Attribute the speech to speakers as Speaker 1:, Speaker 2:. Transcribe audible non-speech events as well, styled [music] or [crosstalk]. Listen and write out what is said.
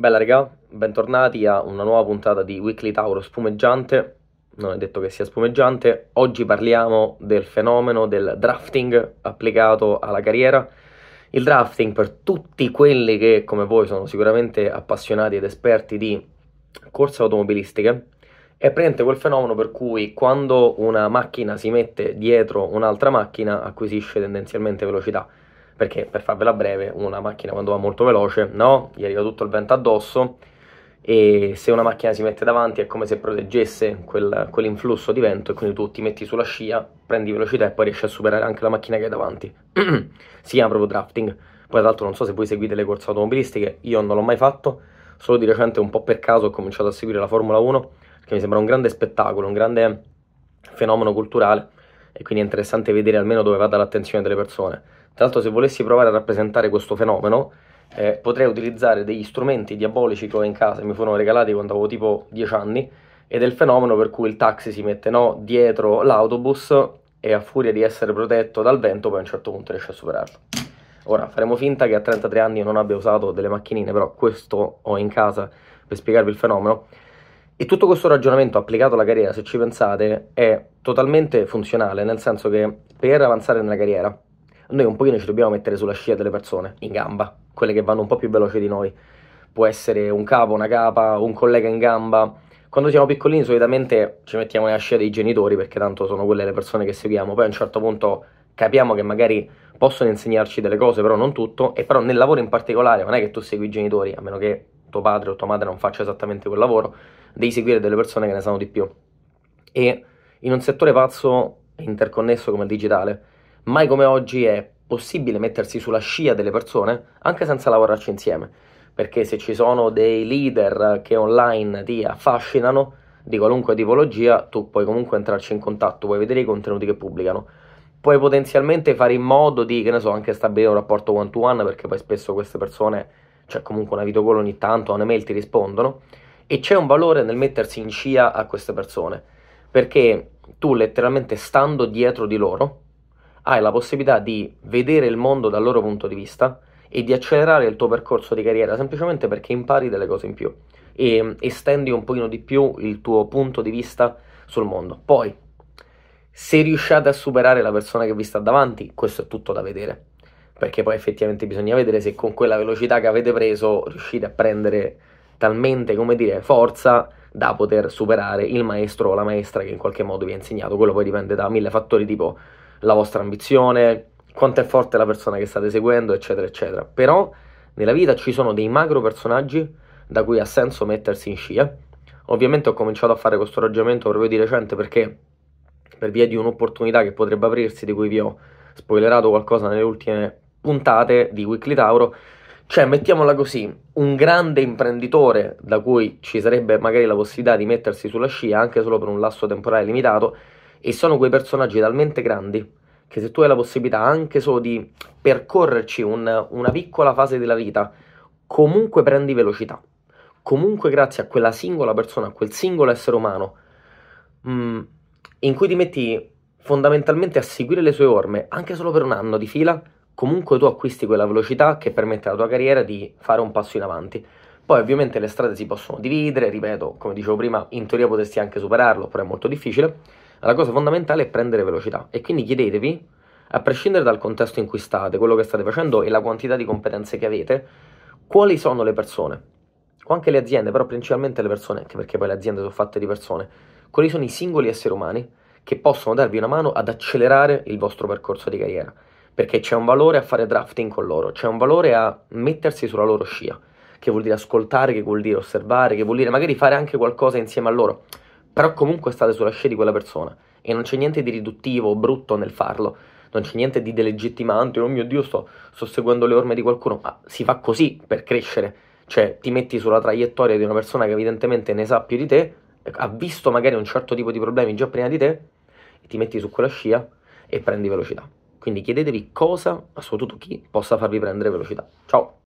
Speaker 1: Bella regà, bentornati a una nuova puntata di Weekly Tauro spumeggiante, non è detto che sia spumeggiante, oggi parliamo del fenomeno del drafting applicato alla carriera, il drafting per tutti quelli che come voi sono sicuramente appassionati ed esperti di corse automobilistiche, è presente quel fenomeno per cui quando una macchina si mette dietro un'altra macchina acquisisce tendenzialmente velocità perché per farvela breve una macchina quando va molto veloce no? gli arriva tutto il vento addosso e se una macchina si mette davanti è come se proteggesse quel, quell'influsso di vento e quindi tu ti metti sulla scia, prendi velocità e poi riesci a superare anche la macchina che hai davanti. [clears throat] si chiama proprio drafting. Poi tra l'altro non so se voi seguite le corse automobilistiche, io non l'ho mai fatto, solo di recente un po' per caso ho cominciato a seguire la Formula 1 che mi sembra un grande spettacolo, un grande fenomeno culturale e quindi è interessante vedere almeno dove vada l'attenzione delle persone tra l'altro se volessi provare a rappresentare questo fenomeno, eh, potrei utilizzare degli strumenti diabolici che ho in casa, mi furono regalati quando avevo tipo 10 anni, ed è il fenomeno per cui il taxi si mette no, dietro l'autobus e a furia di essere protetto dal vento poi a un certo punto riesce a superarlo. Ora, faremo finta che a 33 anni non abbia usato delle macchinine, però questo ho in casa per spiegarvi il fenomeno. E tutto questo ragionamento applicato alla carriera, se ci pensate, è totalmente funzionale, nel senso che per avanzare nella carriera noi un pochino ci dobbiamo mettere sulla scia delle persone, in gamba, quelle che vanno un po' più veloce di noi. Può essere un capo, una capa, un collega in gamba. Quando siamo piccolini solitamente ci mettiamo nella scia dei genitori perché tanto sono quelle le persone che seguiamo, poi a un certo punto capiamo che magari possono insegnarci delle cose, però non tutto, e però nel lavoro in particolare non è che tu segui i genitori, a meno che tuo padre o tua madre non faccia esattamente quel lavoro, devi seguire delle persone che ne sanno di più. E in un settore pazzo interconnesso come il digitale, mai come oggi è possibile mettersi sulla scia delle persone anche senza lavorarci insieme, perché se ci sono dei leader che online ti affascinano di qualunque tipologia, tu puoi comunque entrarci in contatto, puoi vedere i contenuti che pubblicano. Puoi potenzialmente fare in modo di, che ne so, anche stabilire un rapporto one to one, perché poi spesso queste persone, c'è cioè comunque una videocall ogni tanto, una mail ti rispondono, e c'è un valore nel mettersi in scia a queste persone, perché tu letteralmente stando dietro di loro, hai la possibilità di vedere il mondo dal loro punto di vista e di accelerare il tuo percorso di carriera semplicemente perché impari delle cose in più e mm, estendi un pochino di più il tuo punto di vista sul mondo. Poi, se riusciate a superare la persona che vi sta davanti, questo è tutto da vedere, perché poi effettivamente bisogna vedere se con quella velocità che avete preso riuscite a prendere talmente, come dire, forza da poter superare il maestro o la maestra che in qualche modo vi ha insegnato. Quello poi dipende da mille fattori tipo la vostra ambizione, quanto è forte la persona che state seguendo, eccetera, eccetera. Però nella vita ci sono dei macro personaggi da cui ha senso mettersi in scia. Ovviamente ho cominciato a fare questo ragionamento proprio di recente perché per via di un'opportunità che potrebbe aprirsi, di cui vi ho spoilerato qualcosa nelle ultime puntate di Weekly Tauro, cioè mettiamola così, un grande imprenditore da cui ci sarebbe magari la possibilità di mettersi sulla scia anche solo per un lasso temporale limitato, e sono quei personaggi talmente grandi che se tu hai la possibilità anche solo di percorrerci un, una piccola fase della vita, comunque prendi velocità, comunque grazie a quella singola persona, a quel singolo essere umano, mh, mm, in cui ti metti fondamentalmente a seguire le sue orme, anche solo per un anno di fila, comunque tu acquisti quella velocità che permette alla tua carriera di fare un passo in avanti. Poi ovviamente le strade si possono dividere, ripeto, come dicevo prima, in teoria potresti anche superarlo, però è molto difficile la cosa fondamentale è prendere velocità e quindi chiedetevi, a prescindere dal contesto in cui state, quello che state facendo e la quantità di competenze che avete, quali sono le persone, o anche le aziende, però principalmente le persone, anche perché poi le aziende sono fatte di persone, quali sono i singoli esseri umani che possono darvi una mano ad accelerare il vostro percorso di carriera, perché c'è un valore a fare drafting con loro, c'è un valore a mettersi sulla loro scia, che vuol dire ascoltare, che vuol dire osservare, che vuol dire magari fare anche qualcosa insieme a loro però comunque state sulla scia di quella persona e non c'è niente di riduttivo o brutto nel farlo, non c'è niente di delegittimante, oh mio Dio sto, sto seguendo le orme di qualcuno, ma ah, si fa così per crescere, cioè ti metti sulla traiettoria di una persona che evidentemente ne sa più di te, ha visto magari un certo tipo di problemi già prima di te, e ti metti su quella scia e prendi velocità. Quindi chiedetevi cosa, soprattutto chi, possa farvi prendere velocità. Ciao!